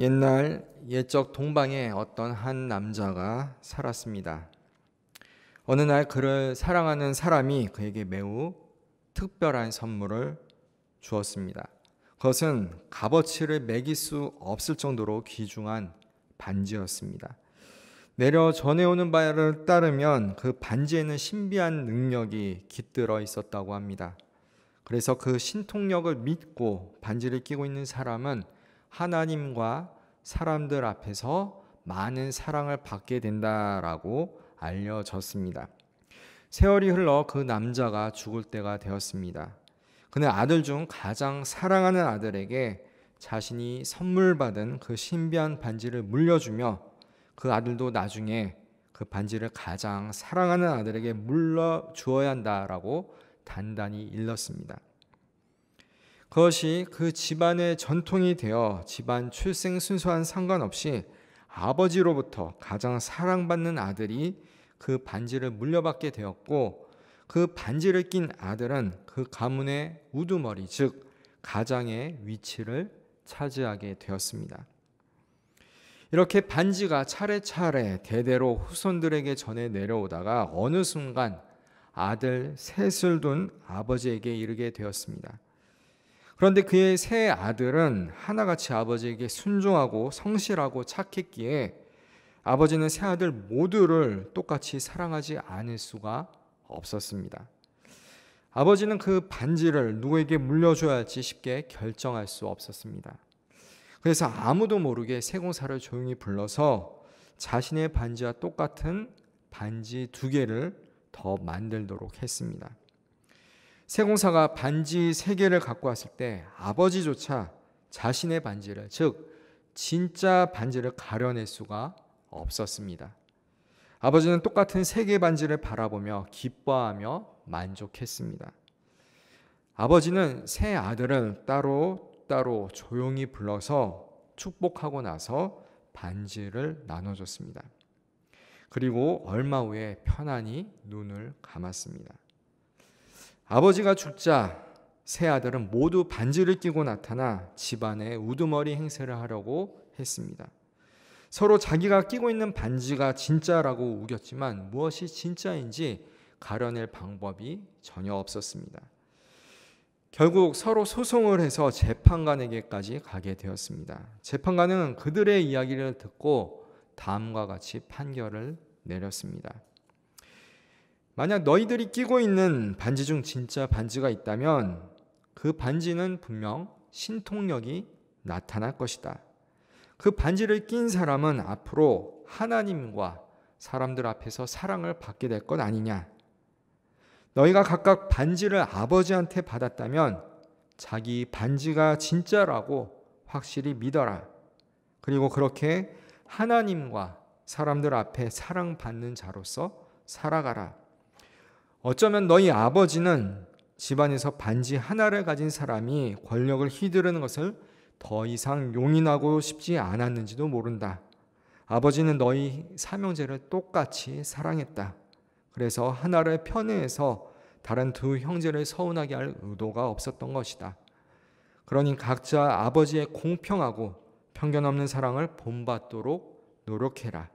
옛날 옛적 동방에 어떤 한 남자가 살았습니다. 어느 날 그를 사랑하는 사람이 그에게 매우 특별한 선물을 주었습니다. 그것은 값어치를 매길 수 없을 정도로 귀중한 반지였습니다. 내려 전해오는 바를 따르면 그 반지에는 신비한 능력이 깃들어 있었다고 합니다. 그래서 그 신통력을 믿고 반지를 끼고 있는 사람은 하나님과 사람들 앞에서 많은 사랑을 받게 된다라고 알려졌습니다. 세월이 흘러 그 남자가 죽을 때가 되었습니다. 그는 아들 중 가장 사랑하는 아들에게 자신이 선물 받은 그 신비한 반지를 물려주며 그 아들도 나중에 그 반지를 가장 사랑하는 아들에게 물려 주어야 한다라고 단단히 일렀습니다. 그것이 그 집안의 전통이 되어 집안 출생 순서와 상관없이 아버지로부터 가장 사랑받는 아들이 그 반지를 물려받게 되었고 그 반지를 낀 아들은 그 가문의 우두머리 즉 가장의 위치를 차지하게 되었습니다. 이렇게 반지가 차례차례 대대로 후손들에게 전해 내려오다가 어느 순간 아들 셋을 둔 아버지에게 이르게 되었습니다. 그런데 그의 세 아들은 하나같이 아버지에게 순종하고 성실하고 착했기에 아버지는 세 아들 모두를 똑같이 사랑하지 않을 수가 없었습니다. 아버지는 그 반지를 누구에게 물려줘야 할지 쉽게 결정할 수 없었습니다. 그래서 아무도 모르게 세공사를 조용히 불러서 자신의 반지와 똑같은 반지 두 개를 더 만들도록 했습니다. 세공사가 반지 세 개를 갖고 왔을 때 아버지조차 자신의 반지를 즉 진짜 반지를 가려낼 수가 없었습니다. 아버지는 똑같은 세 개의 반지를 바라보며 기뻐하며 만족했습니다. 아버지는 세 아들은 따로 따로 조용히 불러서 축복하고 나서 반지를 나눠줬습니다. 그리고 얼마 후에 편안히 눈을 감았습니다. 아버지가 죽자 세 아들은 모두 반지를 끼고 나타나 집안에 우두머리 행세를 하려고 했습니다. 서로 자기가 끼고 있는 반지가 진짜라고 우겼지만 무엇이 진짜인지 가려낼 방법이 전혀 없었습니다. 결국 서로 소송을 해서 재판관에게까지 가게 되었습니다. 재판관은 그들의 이야기를 듣고 다음과 같이 판결을 내렸습니다. 만약 너희들이 끼고 있는 반지 중 진짜 반지가 있다면 그 반지는 분명 신통력이 나타날 것이다. 그 반지를 낀 사람은 앞으로 하나님과 사람들 앞에서 사랑을 받게 될 것 아니냐. 너희가 각각 반지를 아버지한테 받았다면 자기 반지가 진짜라고 확실히 믿어라. 그리고 그렇게 하나님과 사람들 앞에 사랑받는 자로서 살아가라. 어쩌면 너희 아버지는 집안에서 반지 하나를 가진 사람이 권력을 휘두르는 것을 더 이상 용인하고 싶지 않았는지도 모른다. 아버지는 너희 삼형제를 똑같이 사랑했다. 그래서 하나를 편애해서 다른 두 형제를 서운하게 할 의도가 없었던 것이다. 그러니 각자 아버지의 공평하고 편견 없는 사랑을 본받도록 노력해라.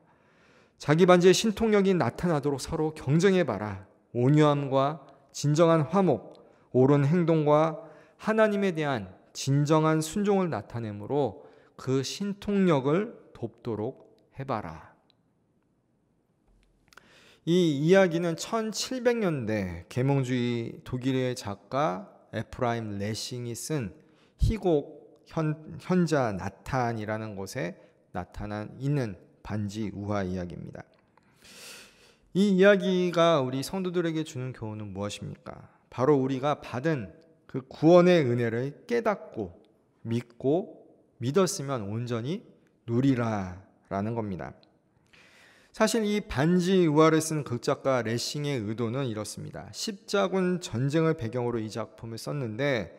자기 반지의 신통력이 나타나도록 서로 경쟁해봐라. 온유함과 진정한 화목, 옳은 행동과 하나님에 대한 진정한 순종을 나타내므로 그 신통력을 돕도록 해봐라. 이 이야기는 1700년대 계몽주의 독일의 작가 에프라임 레싱이 쓴 희곡 현, 현자 나탄이라는 곳에 나타난 있는 반지 우화 이야기입니다. 이 이야기가 우리 성도들에게 주는 교훈은 무엇입니까? 바로 우리가 받은 그 구원의 은혜를 깨닫고 믿고 믿었으면 온전히 누리라라는 겁니다. 사실 이 반지 우화를 쓴 극작가 레싱의 의도는 이렇습니다. 십자군 전쟁을 배경으로 이 작품을 썼는데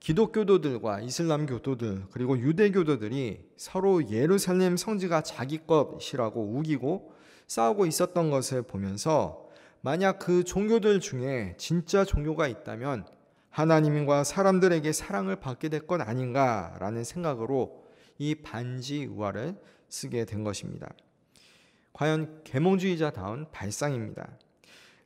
기독교도들과 이슬람교도들 그리고 유대교도들이 서로 예루살렘 성지가 자기 것이라고 우기고 싸우고 있었던 것을 보면서 만약 그 종교들 중에 진짜 종교가 있다면 하나님과 사람들에게 사랑을 받게 될것 아닌가라는 생각으로 이 반지 우화를 쓰게 된 것입니다. 과연 계몽주의자다운 발상입니다.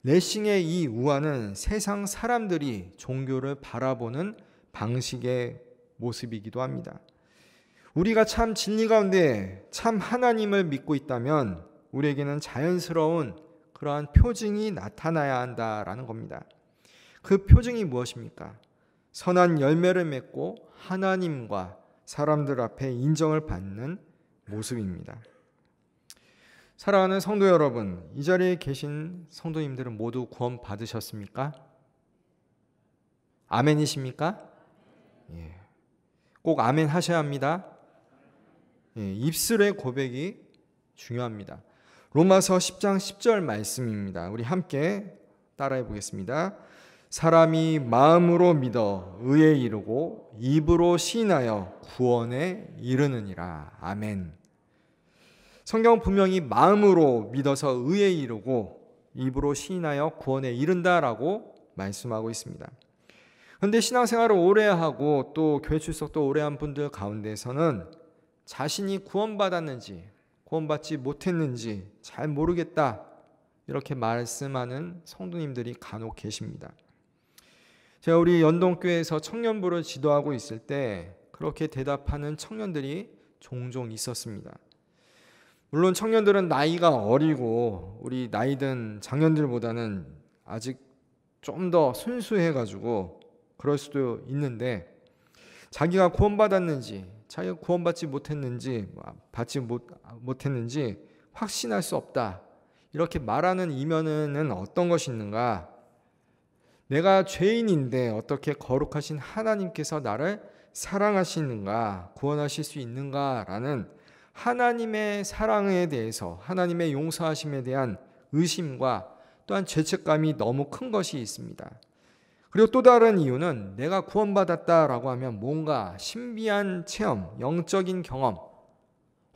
레싱의 이 우화는 세상 사람들이 종교를 바라보는 방식의 모습이기도 합니다. 우리가 참 진리 가운데 참 하나님을 믿고 있다면 우리에게는 자연스러운 그러한 표징이 나타나야 한다라는 겁니다. 그 표징이 무엇입니까? 선한 열매를 맺고 하나님과 사람들 앞에 인정을 받는 모습입니다. 사랑하는 성도 여러분, 이 자리에 계신 성도님들은 모두 구원 받으셨습니까? 아멘이십니까? 예. 꼭 아멘 하셔야 합니다. 예, 입술의 고백이 중요합니다. 로마서 10장 10절 말씀입니다. 우리 함께 따라해 보겠습니다. 사람이 마음으로 믿어 의에 이르고 입으로 시하여 구원에 이르느니라. 아멘. 성경 분명히 마음으로 믿어서 의에 이르고 입으로 시하여 구원에 이른다라고 말씀하고 있습니다. 그데 신앙생활을 오래 하고 또 교회 출석도 오래 한 분들 가운데서는 자신이 구원받았는지 구원받지 못했는지 잘 모르겠다. 이렇게 말씀하는 성도님들이 간혹 계십니다. 제가 우리 연동교회에서 청년부를 지도하고 있을 때 그렇게 대답하는 청년들이 종종 있었습니다. 물론 청년들은 나이가 어리고 우리 나이든 장년들보다는 아직 좀 더 순수해가지고 그럴 수도 있는데 자기가 구원받았는지 자기가 구원받지 못했는지 뭐, 아, 받지 못, 아, 못했는지 확신할 수 없다. 이렇게 말하는 이면은 어떤 것이 있는가? 내가 죄인인데 어떻게 거룩하신 하나님께서 나를 사랑하시는가, 구원하실 수 있는가라는 하나님의 사랑에 대해서 하나님의 용서하심에 대한 의심과 또한 죄책감이 너무 큰 것이 있습니다. 그리고 또 다른 이유는 내가 구원받았다라고 하면 뭔가 신비한 체험, 영적인 경험,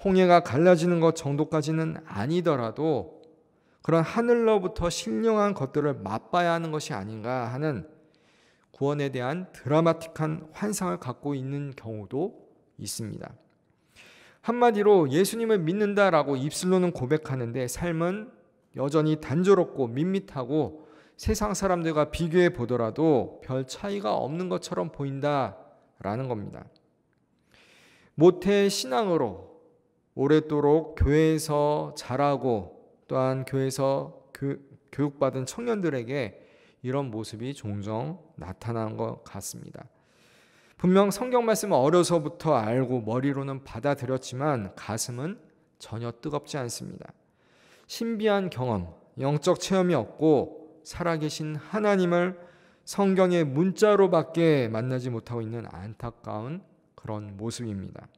홍해가 갈라지는 것 정도까지는 아니더라도 그런 하늘로부터 신령한 것들을 맛봐야 하는 것이 아닌가 하는 구원에 대한 드라마틱한 환상을 갖고 있는 경우도 있습니다. 한마디로 예수님을 믿는다라고 입술로는 고백하는데 삶은 여전히 단조롭고 밋밋하고 세상 사람들과 비교해 보더라도 별 차이가 없는 것처럼 보인다라는 겁니다. 모태 신앙으로 오랫도록 교회에서 자라고 또한 교회에서 교, 교육받은 청년들에게 이런 모습이 종종 나타나것 같습니다. 분명 성경 말씀을 어려서부터 알고 머리로는 받아들였지만 가슴은 전혀 뜨겁지 않습니다. 신비한 경험, 영적 체험이 없고 살아계신 하나님을 성경의 문자로밖에 만나지 못하고 있는 안타까운 그런 모습입니다.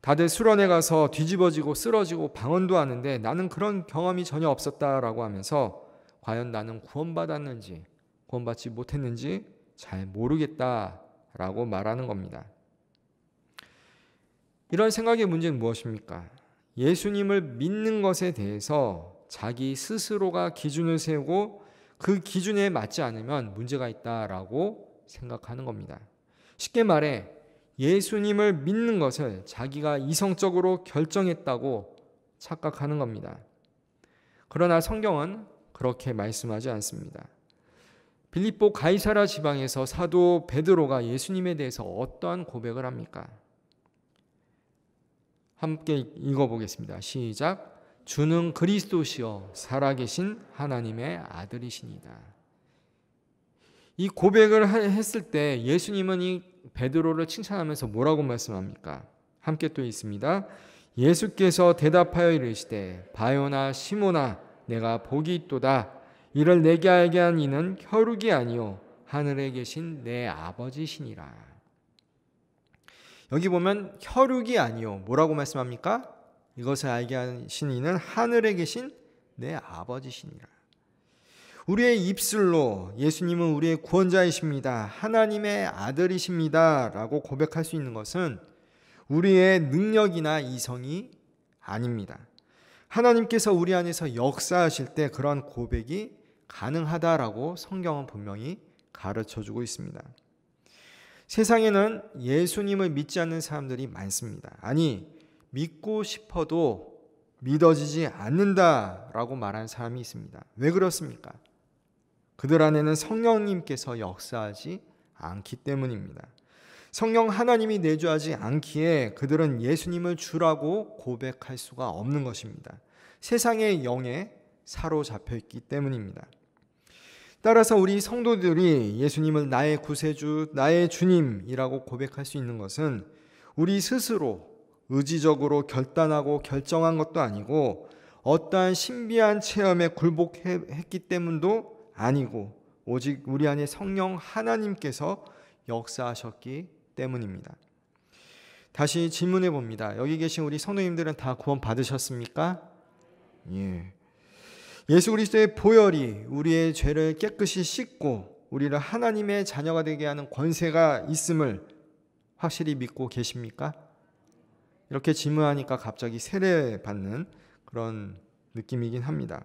다들 수련회 가서 뒤집어지고 쓰러지고 방언도 하는데 나는 그런 경험이 전혀 없었다라고 하면서 과연 나는 구원받았는지 구원받지 못했는지 잘 모르겠다라고 말하는 겁니다. 이런 생각의 문제는 무엇입니까? 예수님을 믿는 것에 대해서 자기 스스로가 기준을 세우고 그 기준에 맞지 않으면 문제가 있다라고 생각하는 겁니다. 쉽게 말해 예수님을 믿는 것을 자기가 이성적으로 결정했다고 착각하는 겁니다. 그러나 성경은 그렇게 말씀하지 않습니다. 빌립보 가이사라 지방에서 사도 베드로가 예수님에 대해서 어떠한 고백을 합니까? 함께 읽어보겠습니다. 시작. 주는 그리스도시요 살아계신 하나님의 아들이시니다. 이 고백을 했을 때 예수님은 이 베드로를 칭찬하면서 뭐라고 말씀합니까? 함께 또 있습니다. 예수께서 대답하여 이르시되 바요나 시모나 내가 복이 있도다 이를 내게 알게 한 이는 혈육이 아니요 하늘에 계신 내 아버지시니라. 여기 보면 혈육이 아니요 뭐라고 말씀합니까? 이것을 알게 하신 이는 하늘에 계신 내 아버지시니라. 우리의 입술로 예수님은 우리의 구원자이십니다. 하나님의 아들이십니다. 라고 고백할 수 있는 것은 우리의 능력이나 이성이 아닙니다. 하나님께서 우리 안에서 역사하실 때 그런 고백이 가능하다라고 성경은 분명히 가르쳐 주고 있습니다. 세상에는 예수님을 믿지 않는 사람들이 많습니다. 아니, 믿고 싶어도 믿어지지 않는다라고 말한 사람이 있습니다. 왜 그렇습니까? 그들 안에는 성령님께서 역사하지 않기 때문입니다. 성령 하나님이 내주하지 않기에 그들은 예수님을 주라고 고백할 수가 없는 것입니다. 세상의 영에 사로잡혀 있기 때문입니다. 따라서 우리 성도들이 예수님을 나의 구세주, 나의 주님이라고 고백할 수 있는 것은 우리 스스로 의지적으로 결단하고 결정한 것도 아니고 어떠한 신비한 체험에 굴복했기 때문도 아니고 오직 우리 안에 성령 하나님께서 역사하셨기 때문입니다. 다시 질문해 봅니다. 여기 계신 우리 성도님들은 다 구원 받으셨습니까? 예. 예수 그리스도의 보혈이 우리의 죄를 깨끗이 씻고 우리를 하나님의 자녀가 되게 하는 권세가 있음을 확실히 믿고 계십니까? 이렇게 질문하니까 갑자기 세례받는 그런 느낌이긴 합니다.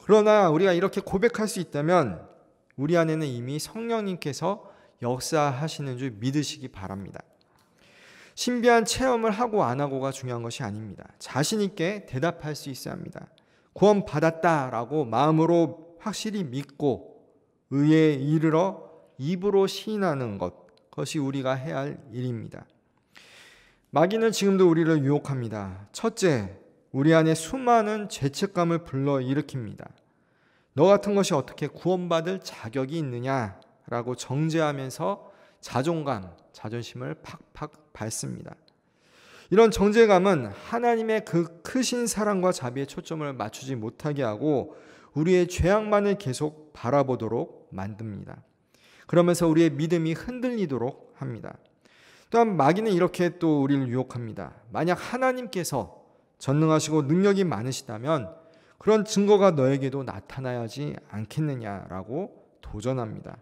그러나 우리가 이렇게 고백할 수 있다면 우리 안에는 이미 성령님께서 역사하시는 줄 믿으시기 바랍니다. 신비한 체험을 하고 안 하고가 중요한 것이 아닙니다. 자신있게 대답할 수 있어야 합니다. 구원받았다라고 마음으로 확실히 믿고 의에 이르러 입으로 시인하는 것, 그것이 우리가 해야 할 일입니다. 마귀는 지금도 우리를 유혹합니다. 첫째, 우리 안에 수많은 죄책감을 불러일으킵니다. 너 같은 것이 어떻게 구원받을 자격이 있느냐라고 정죄하면서 자존감, 자존심을 팍팍 밟습니다. 이런 정죄감은 하나님의 그 크신 사랑과 자비에 초점을 맞추지 못하게 하고 우리의 죄악만을 계속 바라보도록 만듭니다. 그러면서 우리의 믿음이 흔들리도록 합니다. 또한 마귀는 이렇게 또 우리를 유혹합니다. 만약 하나님께서 전능하시고 능력이 많으시다면 그런 증거가 너에게도 나타나야지 않겠느냐라고 도전합니다.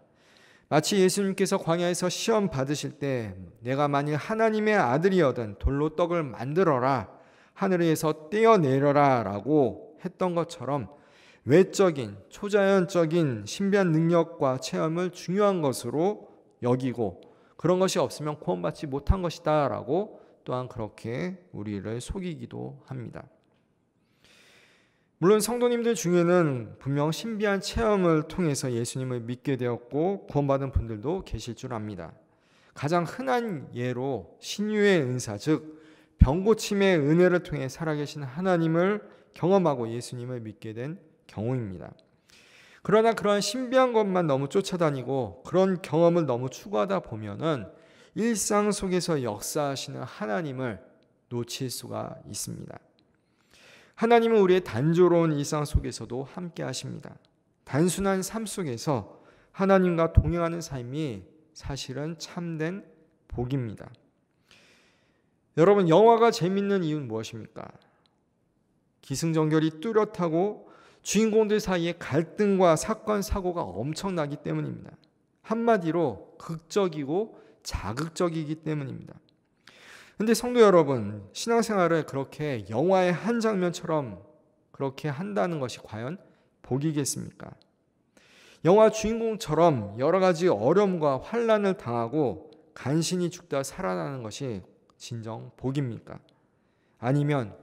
마치 예수님께서 광야에서 시험 받으실 때 내가 만일 하나님의 아들이어든 돌로 떡을 만들어라 하늘에서 떼어내려라라고 했던 것처럼 외적인 초자연적인 신비한 능력과 체험을 중요한 것으로 여기고 그런 것이 없으면 구원받지 못한 것이다. 라고 또한 그렇게 우리를 속이기도 합니다. 물론 성도님들 중에는 분명 신비한 체험을 통해서 예수님을 믿게 되었고 구원받은 분들도 계실 줄 압니다. 가장 흔한 예로 신유의 은사, 즉, 병고침의 은혜를 통해 살아계신 하나님을 경험하고 예수님을 믿게 된 경우입니다. 그러나 그러한 신비한 것만 너무 쫓아다니고 그런 경험을 너무 추구하다 보면은 일상 속에서 역사하시는 하나님을 놓칠 수가 있습니다. 하나님은 우리의 단조로운 일상 속에서도 함께 하십니다. 단순한 삶 속에서 하나님과 동행하는 삶이 사실은 참된 복입니다. 여러분, 영화가 재밌는 이유는 무엇입니까? 기승전결이 뚜렷하고 주인공들 사이에 갈등과 사건, 사고가 엄청나기 때문입니다. 한마디로 극적이고 자극적이기 때문입니다. 근데 성도 여러분, 신앙생활을 그렇게 영화의 한 장면처럼 그렇게 한다는 것이 과연 복이겠습니까? 영화 주인공처럼 여러 가지 어려움과 환란을 당하고 간신히 죽다 살아나는 것이 진정 복입니까? 아니면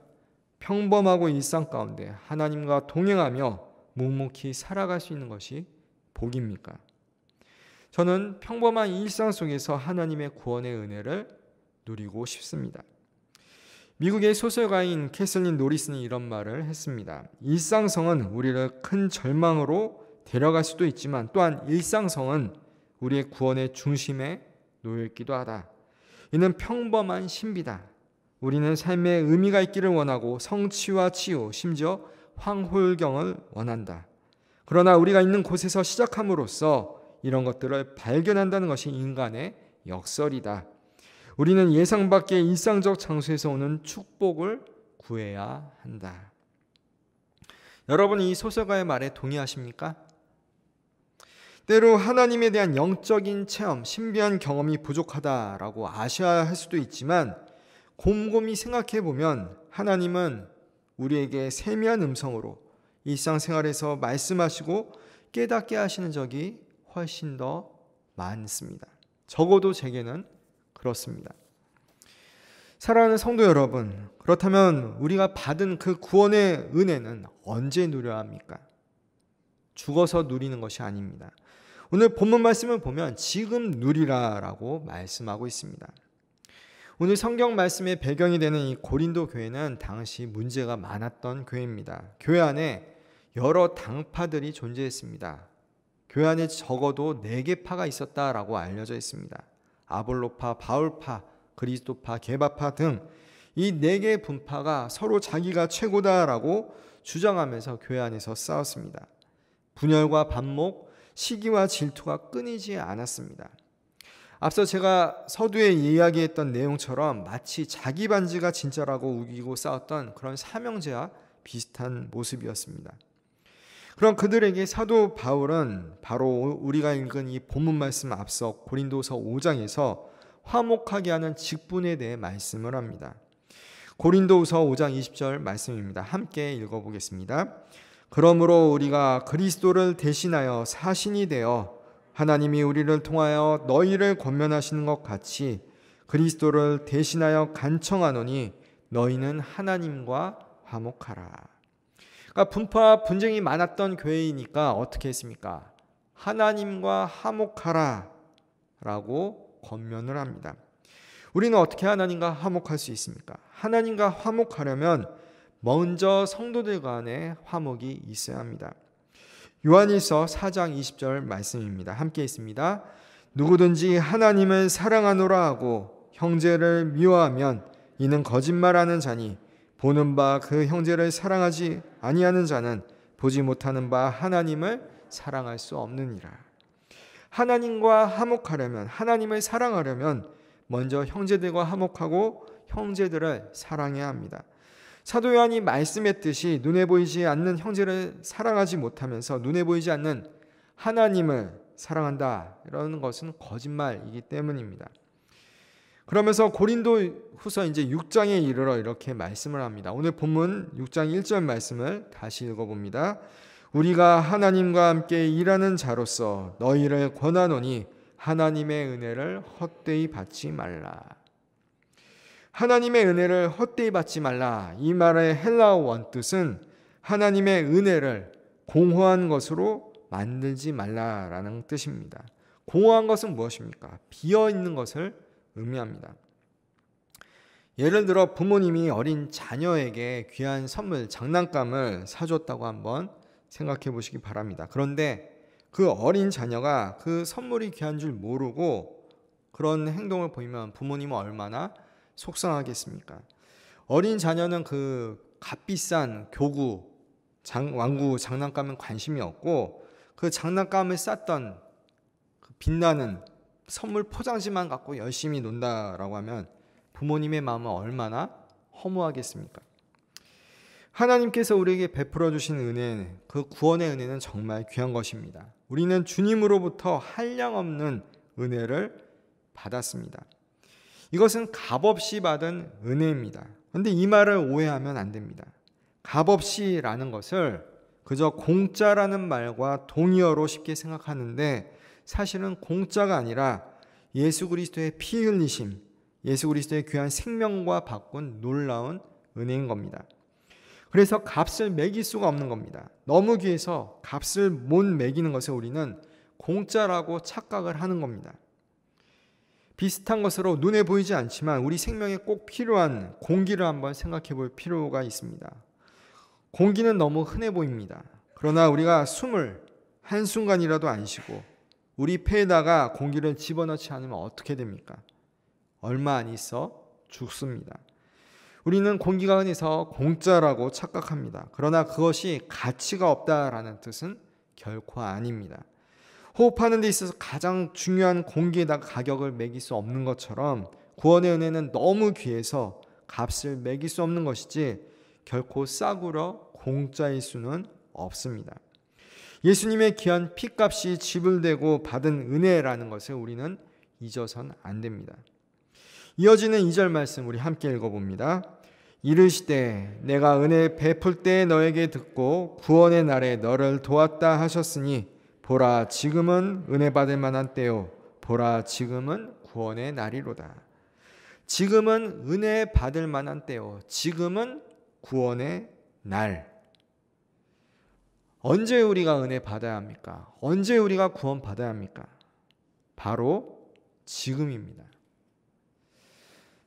평범하고 일상 가운데 하나님과 동행하며 묵묵히 살아갈 수 있는 것이 복입니까? 저는 평범한 일상 속에서 하나님의 구원의 은혜를 누리고 싶습니다. 미국의 소설가인 캐슬린 노리스는 이런 말을 했습니다. 일상성은 우리를 큰 절망으로 데려갈 수도 있지만 또한 일상성은 우리의 구원의 중심에 놓여 있기도 하다. 이는 평범한 신비다. 우리는 삶의 의미가 있기를 원하고 성취와 치유, 심지어 황홀경을 원한다. 그러나 우리가 있는 곳에서 시작함으로써 이런 것들을 발견한다는 것이 인간의 역설이다. 우리는 예상 밖의 일상적 장소에서 오는 축복을 구해야 한다. 여러분 이 소설가의 말에 동의하십니까? 때로 하나님에 대한 영적인 체험, 신비한 경험이 부족하다라고 아셔야 할 수도 있지만 곰곰이 생각해 보면 하나님은 우리에게 세미한 음성으로 일상생활에서 말씀하시고 깨닫게 하시는 적이 훨씬 더 많습니다. 적어도 제게는 그렇습니다. 사랑하는 성도 여러분, 그렇다면 우리가 받은 그 구원의 은혜는 언제 누려야 합니까? 죽어서 누리는 것이 아닙니다. 오늘 본문 말씀을 보면 지금 누리라라고 말씀하고 있습니다. 오늘 성경 말씀의 배경이 되는 이 고린도 교회는 당시 문제가 많았던 교회입니다. 교회 안에 여러 당파들이 존재했습니다. 교회 안에 적어도 4개 파가 있었다라고 알려져 있습니다. 아볼로파, 바울파, 그리스도파, 개바파 등이 4개 분파가 서로 자기가 최고다라고 주장하면서 교회 안에서 싸웠습니다. 분열과 반목, 시기와 질투가 끊이지 않았습니다. 앞서 제가 서두에 이야기했던 내용처럼 마치 자기 반지가 진짜라고 우기고 싸웠던 그런 사명제와 비슷한 모습이었습니다. 그럼 그들에게 사도 바울은 바로 우리가 읽은 이 본문 말씀 앞서 고린도서 5장에서 화목하게 하는 직분에 대해 말씀을 합니다. 고린도서 5장 20절 말씀입니다. 함께 읽어보겠습니다. 그러므로 우리가 그리스도를 대신하여 사신이 되어 하나님이 우리를 통하여 너희를 권면하시는 것 같이 그리스도를 대신하여 간청하노니 너희는 하나님과 화목하라. 그러니까 분파 분쟁이 많았던 교회이니까 어떻게 했습니까? 하나님과 화목하라라고 권면을 합니다. 우리는 어떻게 하나님과 화목할 수 있습니까? 하나님과 화목하려면 먼저 성도들 간의 화목이 있어야 합니다. 요한일서 4장 20절 말씀입니다. 함께 있습니다. 누구든지 하나님을 사랑하노라 하고 형제를 미워하면 이는 거짓말하는 자니 보는 바 그 형제를 사랑하지 아니하는 자는 보지 못하는 바 하나님을 사랑할 수 없느니라. 하나님과 화목하려면 하나님을 사랑하려면 먼저 형제들과 화목하고 형제들을 사랑해야 합니다. 사도 요한이 말씀했듯이 눈에 보이지 않는 형제를 사랑하지 못하면서 눈에 보이지 않는 하나님을 사랑한다. 이런 것은 거짓말이기 때문입니다. 그러면서 고린도 후서 이제 6장에 이르러 이렇게 말씀을 합니다. 오늘 본문 6장 1절 말씀을 다시 읽어봅니다. 우리가 하나님과 함께 일하는 자로서 너희를 권하노니 하나님의 은혜를 헛되이 받지 말라. 하나님의 은혜를 헛되이 받지 말라. 이 말의 헬라어 원뜻은 하나님의 은혜를 공허한 것으로 만들지 말라라는 뜻입니다. 공허한 것은 무엇입니까? 비어 있는 것을 의미합니다. 예를 들어 부모님이 어린 자녀에게 귀한 선물, 장난감을 사줬다고 한번 생각해 보시기 바랍니다. 그런데 그 어린 자녀가 그 선물이 귀한 줄 모르고 그런 행동을 보이면 부모님은 얼마나 속상하겠습니까? 어린 자녀는 그 값비싼 교구, 장, 왕구 장난감은 관심이 없고 그 장난감을 쌌던 그 빛나는 선물 포장지만 갖고 열심히 논다라고 하면 부모님의 마음은 얼마나 허무하겠습니까? 하나님께서 우리에게 베풀어 주신 은혜그 구원의 은혜는 정말 귀한 것입니다. 우리는 주님으로부터 한량없는 은혜를 받았습니다. 이것은 값없이 받은 은혜입니다. 근데 이 말을 오해하면 안 됩니다. 값없이라는 것을 그저 공짜라는 말과 동의어로 쉽게 생각하는데 사실은 공짜가 아니라 예수 그리스도의 피 흘리심, 예수 그리스도의 귀한 생명과 바꾼 놀라운 은혜인 겁니다. 그래서 값을 매길 수가 없는 겁니다. 너무 귀해서 값을 못 매기는 것을 우리는 공짜라고 착각을 하는 겁니다. 비슷한 것으로 눈에 보이지 않지만 우리 생명에 꼭 필요한 공기를 한번 생각해 볼 필요가 있습니다. 공기는 너무 흔해 보입니다. 그러나 우리가 숨을 한순간이라도 안 쉬고 우리 폐에다가 공기를 집어넣지 않으면 어떻게 됩니까? 얼마 안 있어 죽습니다. 우리는 공기가 흔해서 공짜라고 착각합니다. 그러나 그것이 가치가 없다라는 뜻은 결코 아닙니다. 호흡하는 데 있어서 가장 중요한 공기에다가 가격을 매길 수 없는 것처럼 구원의 은혜는 너무 귀해서 값을 매길 수 없는 것이지 결코 싸구려 공짜일 수는 없습니다. 예수님의 귀한 피값이 지불되고 받은 은혜라는 것을 우리는 잊어선 안 됩니다. 이어지는 2절 말씀 우리 함께 읽어봅니다. 이르시되 내가 은혜 베풀 때 너에게 듣고 구원의 날에 너를 도왔다 하셨으니 보라 지금은 은혜 받을 만한 때요. 보라 지금은 구원의 날이로다. 지금은 은혜 받을 만한 때요. 지금은 구원의 날. 언제 우리가 은혜 받아야 합니까? 언제 우리가 구원 받아야 합니까? 바로 지금입니다.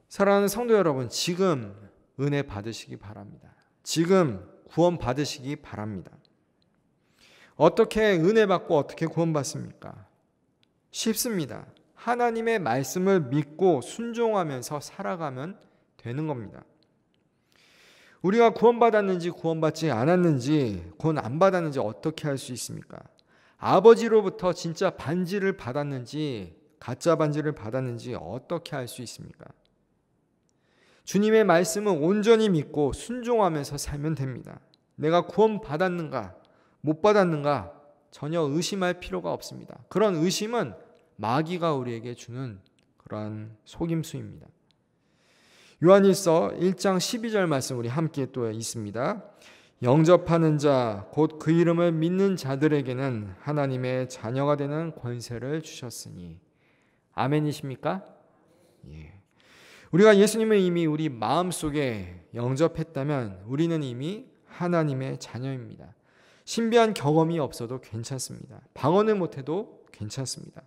사랑하는 성도 여러분, 지금 은혜 받으시기 바랍니다. 지금 구원 받으시기 바랍니다. 어떻게 은혜 받고 어떻게 구원받습니까? 쉽습니다. 하나님의 말씀을 믿고 순종하면서 살아가면 되는 겁니다. 우리가 구원받았는지 구원받지 않았는지 구원 안 받았는지 어떻게 할 수 있습니까? 아버지로부터 진짜 반지를 받았는지 가짜 반지를 받았는지 어떻게 알 수 있습니까? 주님의 말씀은 온전히 믿고 순종하면서 살면 됩니다. 내가 구원 받았는가? 못 받았는가? 전혀 의심할 필요가 없습니다. 그런 의심은 마귀가 우리에게 주는 그러 속임수입니다. 요한일서 1장 12절 말씀 우리 함께 또 있습니다. 영접하는 자, 곧 그 이름을 믿는 자들에게는 하나님의 자녀가 되는 권세를 주셨으니. 아멘이십니까? 예. 우리가 예수님을 이미 우리 마음 속에 영접했다면 우리는 이미 하나님의 자녀입니다. 신비한 경험이 없어도 괜찮습니다. 방언을 못해도 괜찮습니다.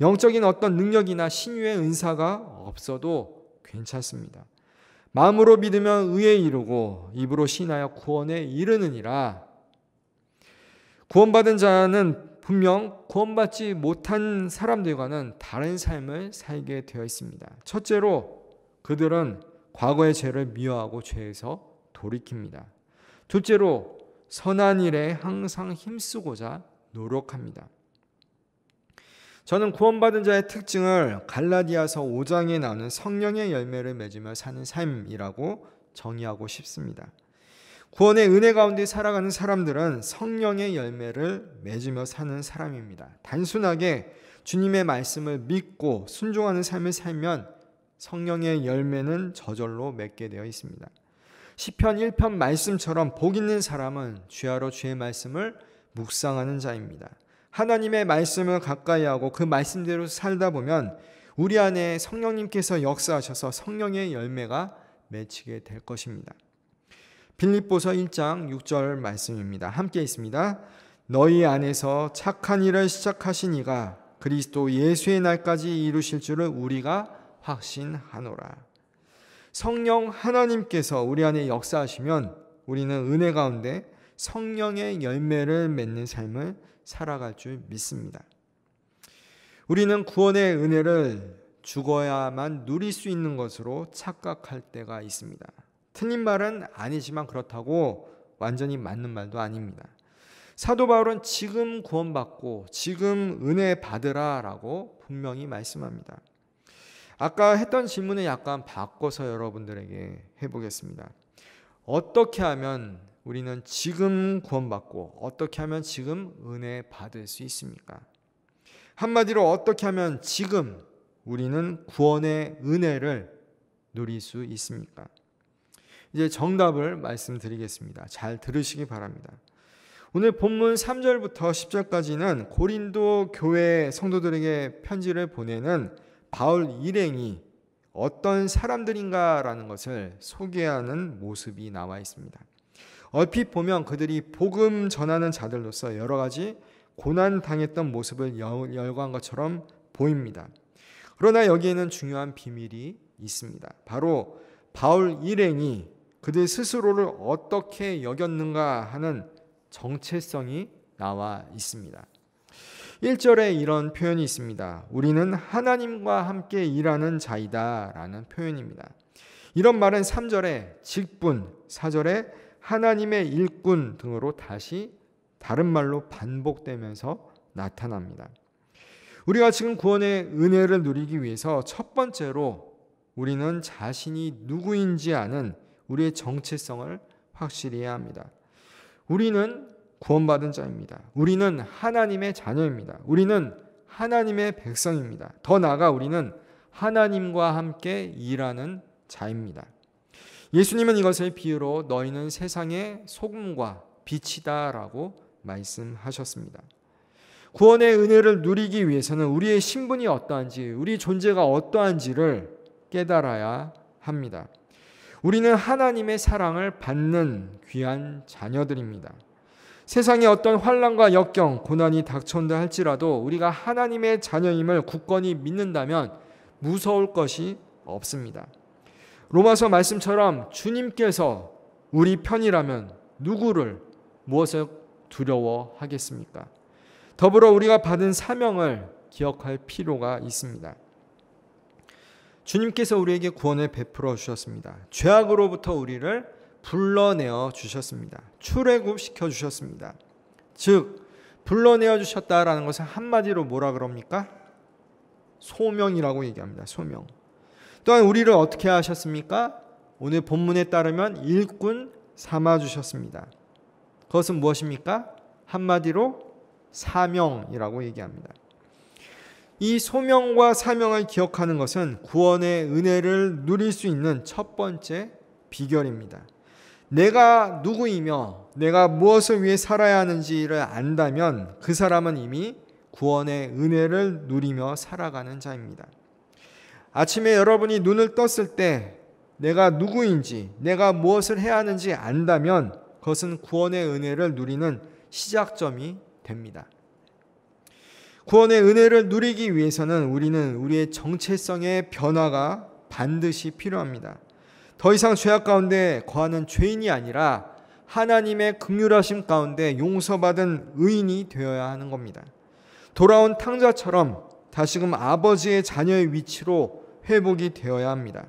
영적인 어떤 능력이나 신유의 은사가 없어도 괜찮습니다. 마음으로 믿으면 의에 이르고 입으로 신하여 구원에 이르느니라. 구원받은 자는 분명 구원받지 못한 사람들과는 다른 삶을 살게 되어 있습니다. 첫째로 그들은 과거의 죄를 미워하고 죄에서 돌이킵니다. 둘째로 선한 일에 항상 힘쓰고자 노력합니다. 저는 구원받은 자의 특징을 갈라디아서 5장에 나오는 성령의 열매를 맺으며 사는 삶이라고 정의하고 싶습니다. 구원의 은혜 가운데 살아가는 사람들은 성령의 열매를 맺으며 사는 사람입니다. 단순하게 주님의 말씀을 믿고 순종하는 삶을 살면 성령의 열매는 저절로 맺게 되어 있습니다. 시편 1편 말씀처럼 복 있는 사람은 주야로 주의 말씀을 묵상하는 자입니다. 하나님의 말씀을 가까이 하고 그 말씀대로 살다 보면 우리 안에 성령님께서 역사하셔서 성령의 열매가 맺히게 될 것입니다. 빌립보서 1장 6절 말씀입니다. 함께 있습니다. 너희 안에서 착한 일을 시작하시니가 그리스도 예수의 날까지 이루실 줄을 우리가 확신하노라. 성령 하나님께서 우리 안에 역사하시면 우리는 은혜 가운데 성령의 열매를 맺는 삶을 살아갈 줄 믿습니다. 우리는 구원의 은혜를 죽어야만 누릴 수 있는 것으로 착각할 때가 있습니다. 틀린 말은 아니지만 그렇다고 완전히 맞는 말도 아닙니다. 사도 바울은 지금 구원받고 지금 은혜 받으라라고 분명히 말씀합니다. 아까 했던 질문에 약간 바꿔서 여러분들에게 해보겠습니다. 어떻게 하면 우리는 지금 구원받고 어떻게 하면 지금 은혜 받을 수 있습니까? 한마디로 어떻게 하면 지금 우리는 구원의 은혜를 누릴 수 있습니까? 이제 정답을 말씀드리겠습니다. 잘 들으시기 바랍니다. 오늘 본문 3절부터 10절까지는 고린도 교회 성도들에게 편지를 보내는 바울 일행이 어떤 사람들인가라는 것을 소개하는 모습이 나와 있습니다. 얼핏 보면 그들이 복음 전하는 자들로서 여러 가지 고난 당했던 모습을 열거한 것처럼 보입니다. 그러나 여기에는 중요한 비밀이 있습니다. 바로 바울 일행이 그들 스스로를 어떻게 여겼는가 하는 정체성이 나와 있습니다. 1절에 이런 표현이 있습니다. 우리는 하나님과 함께 일하는 자이다 라는 표현입니다. 이런 말은 3절에 직분, 4절에 하나님의 일꾼 등으로 다시 다른 말로 반복되면서 나타납니다. 우리가 지금 구원의 은혜를 누리기 위해서 첫 번째로 우리는 자신이 누구인지 아는 우리의 정체성을 확실히 해야 합니다. 우리는 구원받은 자입니다. 우리는 하나님의 자녀입니다. 우리는 하나님의 백성입니다. 더 나아가 우리는 하나님과 함께 일하는 자입니다. 예수님은 이것을 비유로 너희는 세상의 소금과 빛이다라고 말씀하셨습니다. 구원의 은혜를 누리기 위해서는 우리의 신분이 어떠한지, 우리 존재가 어떠한지를 깨달아야 합니다. 우리는 하나님의 사랑을 받는 귀한 자녀들입니다. 세상에 어떤 환란과 역경, 고난이 닥쳐온다 할지라도 우리가 하나님의 자녀임을 굳건히 믿는다면 무서울 것이 없습니다. 로마서 말씀처럼 주님께서 우리 편이라면 누구를 무엇을 두려워하겠습니까? 더불어 우리가 받은 사명을 기억할 필요가 있습니다. 주님께서 우리에게 구원을 베풀어 주셨습니다. 죄악으로부터 우리를 불러내어 주셨습니다. 출애굽 시켜 주셨습니다. 즉 불러내어 주셨다라는 것은 한마디로 뭐라 그럽니까? 소명이라고 얘기합니다. 소명. 또한 우리를 어떻게 하셨습니까? 오늘 본문에 따르면 일꾼 삼아 주셨습니다. 그것은 무엇입니까? 한마디로 사명이라고 얘기합니다. 이 소명과 사명을 기억하는 것은 구원의 은혜를 누릴 수 있는 첫 번째 비결입니다. 내가 누구이며 내가 무엇을 위해 살아야 하는지를 안다면 그 사람은 이미 구원의 은혜를 누리며 살아가는 자입니다. 아침에 여러분이 눈을 떴을 때 내가 누구인지, 내가 무엇을 해야 하는지 안다면 그것은 구원의 은혜를 누리는 시작점이 됩니다. 구원의 은혜를 누리기 위해서는 우리는 우리의 정체성의 변화가 반드시 필요합니다. 더 이상 죄악 가운데 거하는 죄인이 아니라 하나님의 극률하심 가운데 용서받은 의인이 되어야 하는 겁니다. 돌아온 탕자처럼 다시금 아버지의 자녀의 위치로 회복이 되어야 합니다.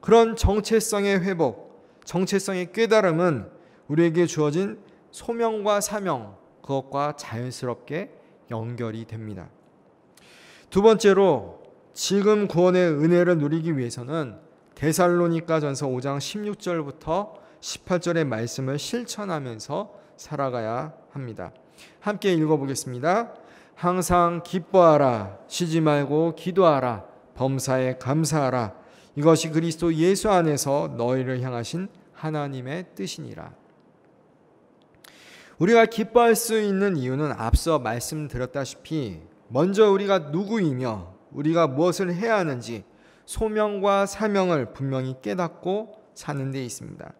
그런 정체성의 회복, 정체성의 깨달음은 우리에게 주어진 소명과 사명, 그것과 자연스럽게 연결이 됩니다. 두 번째로 지금 구원의 은혜를 누리기 위해서는 데살로니가 전서 5장 16절부터 18절의 말씀을 실천하면서 살아가야 합니다. 함께 읽어보겠습니다. 항상 기뻐하라, 쉬지 말고 기도하라, 범사에 감사하라. 이것이 그리스도 예수 안에서 너희를 향하신 하나님의 뜻이니라. 우리가 기뻐할 수 있는 이유는 앞서 말씀드렸다시피 먼저 우리가 누구이며 우리가 무엇을 해야 하는지 소명과 사명을 분명히 깨닫고 사는 데 있습니다.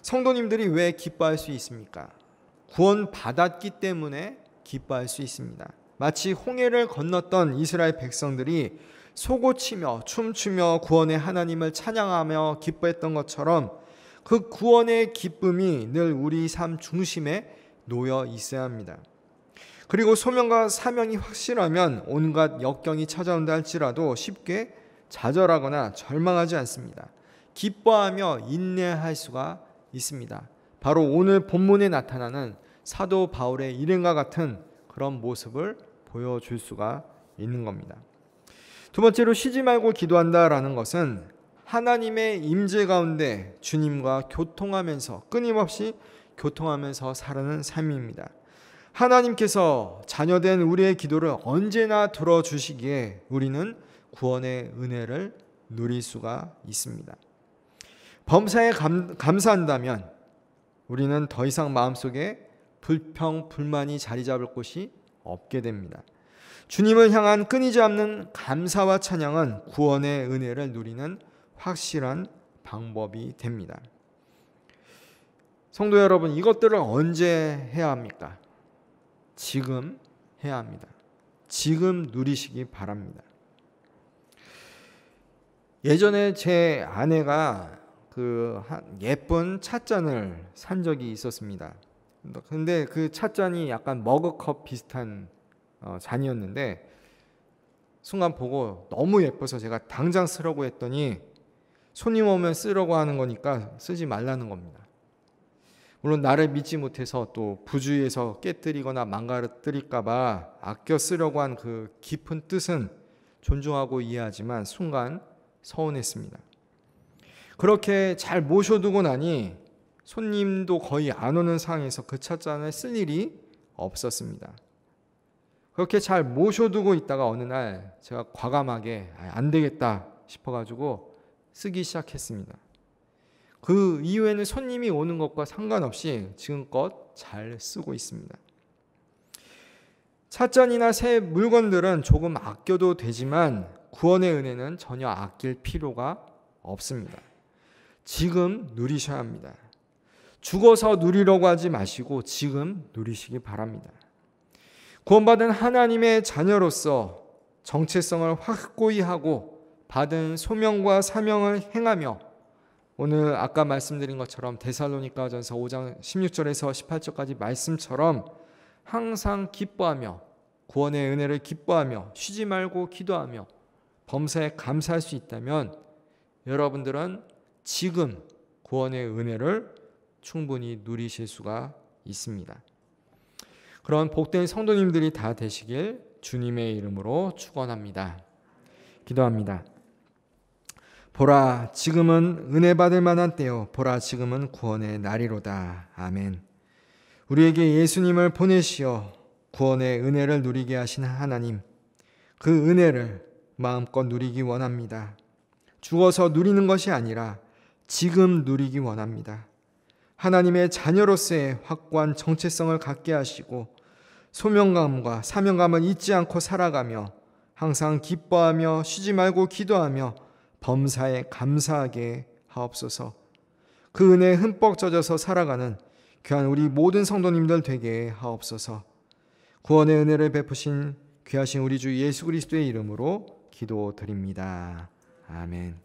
성도님들이 왜 기뻐할 수 있습니까? 구원 받았기 때문에 기뻐할 수 있습니다. 마치 홍해를 건넜던 이스라엘 백성들이 소고치며 춤추며 구원의 하나님을 찬양하며 기뻐했던 것처럼 그 구원의 기쁨이 늘 우리 삶 중심에 놓여 있어야 합니다. 그리고 소명과 사명이 확실하면 온갖 역경이 찾아온다 할지라도 쉽게 좌절하거나 절망하지 않습니다. 기뻐하며 인내할 수가 있습니다. 바로 오늘 본문에 나타나는 사도 바울의 일행과 같은 그런 모습을 보여줄 수가 있는 겁니다. 두 번째로 쉬지 말고 기도한다라는 것은 하나님의 임재 가운데 주님과 교통하면서 끊임없이 교통하면서 사는 삶입니다. 하나님께서 자녀된 우리의 기도를 언제나 들어주시기에 우리는 구원의 은혜를 누릴 수가 있습니다. 범사에 감, 감사한다면 우리는 더 이상 마음속에 불평, 불만이 자리 잡을 곳이 없게 됩니다. 주님을 향한 끊이지 않는 감사와 찬양은 구원의 은혜를 누리는 확실한 방법이 됩니다. 성도 여러분, 이것들을 언제 해야 합니까? 지금 해야 합니다. 지금 누리시기 바랍니다. 예전에 제 아내가 그 예쁜 찻잔을 산 적이 있었습니다. 근데 그 찻잔이 약간 머그컵 비슷한 어, 잔이었는데 순간 보고 너무 예뻐서 제가 당장 쓰려고 했더니 손님 오면 쓰려고 하는 거니까 쓰지 말라는 겁니다. 물론 나를 믿지 못해서 또 부주의해서 깨뜨리거나 망가뜨릴까봐 아껴 쓰려고 한 그 깊은 뜻은 존중하고 이해하지만 순간 서운했습니다. 그렇게 잘 모셔두고 나니 손님도 거의 안 오는 상황에서 그 찻잔을 쓸 일이 없었습니다. 그렇게 잘 모셔두고 있다가 어느 날 제가 과감하게 안 되겠다 싶어가지고 쓰기 시작했습니다. 그 이후에는 손님이 오는 것과 상관없이 지금껏 잘 쓰고 있습니다. 찻잔이나 새 물건들은 조금 아껴도 되지만 구원의 은혜는 전혀 아낄 필요가 없습니다. 지금 누리셔야 합니다. 죽어서 누리려고 하지 마시고 지금 누리시기 바랍니다. 구원받은 하나님의 자녀로서 정체성을 확고히 하고 받은 소명과 사명을 행하며 오늘 아까 말씀드린 것처럼 데살로니가전서 5장 16절에서 18절까지 말씀처럼 항상 기뻐하며 구원의 은혜를 기뻐하며 쉬지 말고 기도하며 범사에 감사할 수 있다면 여러분들은 지금 구원의 은혜를 충분히 누리실 수가 있습니다. 그런 복된 성도님들이 다 되시길 주님의 이름으로 축원합니다. 기도합니다. 보라 지금은 은혜 받을 만한 때요 보라 지금은 구원의 날이로다. 아멘. 우리에게 예수님을 보내시어 구원의 은혜를 누리게 하신 하나님 그 은혜를 마음껏 누리기 원합니다. 주어서 누리는 것이 아니라 지금 누리기 원합니다. 하나님의 자녀로서의 확고한 정체성을 갖게 하시고 소명감과 사명감을 잊지 않고 살아가며 항상 기뻐하며 쉬지 말고 기도하며 범사에 감사하게 하옵소서. 그 은혜에 흠뻑 젖어서 살아가는 귀한 우리 모든 성도님들 되게 하옵소서. 구원의 은혜를 베푸신 귀하신 우리 주 예수 그리스도의 이름으로 기도드립니다. 아멘.